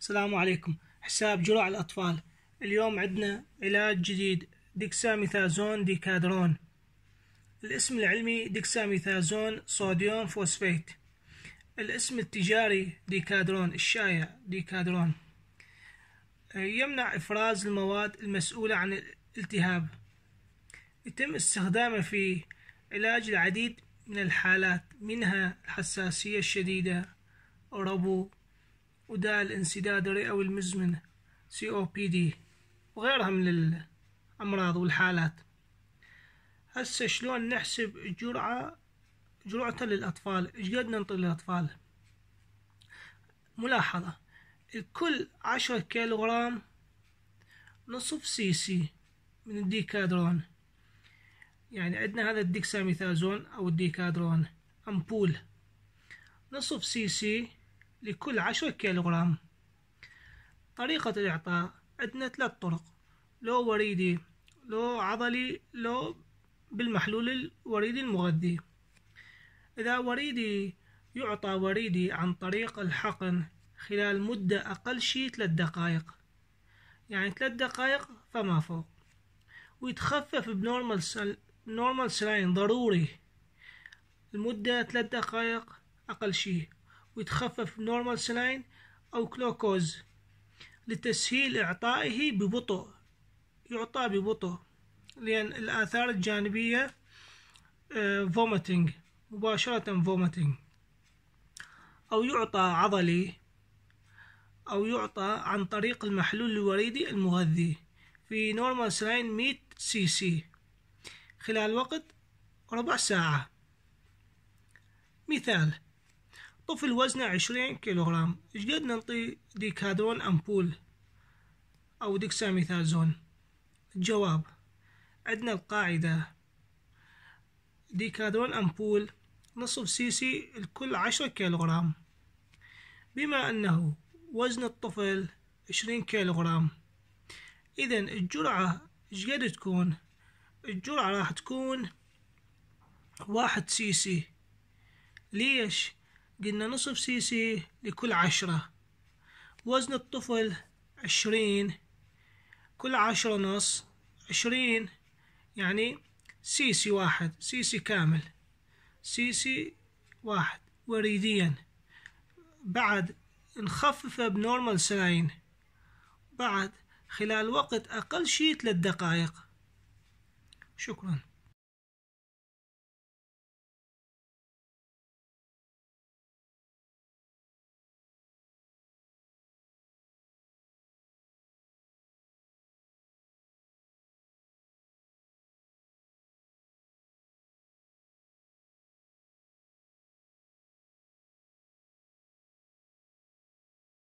السلام عليكم حساب جرعة الأطفال اليوم عندنا علاج جديد ديكساميثازون ديكادرون الاسم العلمي ديكساميثازون صوديوم فوسفيت الاسم التجاري ديكادرون الشائع ديكادرون يمنع إفراز المواد المسؤولة عن الالتهاب يتم استخدامه في علاج العديد من الحالات منها الحساسية الشديدة ربو وداء الانسداد الرئوي المزمن COPD وغيرها من الأمراض والحالات هسه شلون نحسب الجرعة جرعة للأطفال إيش قد ننطي للأطفال ملاحظة الكل عشرة كيلوغرام نصف سي سي من الديكادرون يعني عندنا هذا الديكساميثازون أو الديكادرون أمبول نصف سي سي لكل عشرة كيلوغرام طريقة الإعطاء عندنا ثلاث طرق لو وريدي لو عضلي لو بالمحلول الوريدي المغذي إذا وريدي يعطى وريدي عن طريق الحقن خلال مدة أقل شيء ثلاث دقائق يعني ثلاث دقائق فما فوق ويتخفف بنورمال سل... نورمال سلاين ضروري لمدة ثلاث دقائق أقل شيء ويتخفف نورمال سلاين أو كلوكوز لتسهيل إعطائه ببطء يعطى ببطء لأن الآثار الجانبية فوميتنج آه، مباشرة فوميتنج أو يعطى عضلي أو يعطى عن طريق المحلول الوريدي المغذي في نورمال سلاين 100 سي سي خلال وقت ربع ساعة مثال طفل وزنه عشرين كيلوغرام قد ننطي ديكادون أمبول أو ديكساميثازون الجواب عندنا القاعدة ديكادون أمبول نصف سيسي لكل عشرة كيلوغرام بما أنه وزن الطفل عشرين كيلوغرام إذا الجرعة قد تكون الجرعة راح تكون واحد سيسي ليش قلنا نصف سي سي لكل عشرة وزن الطفل عشرين كل عشرة نص عشرين يعني سي سي واحد سي سي كامل سي سي واحد وريديا بعد نخففه بنورمال سلاين بعد خلال وقت أقل شيء ثلاث دقائق شكراً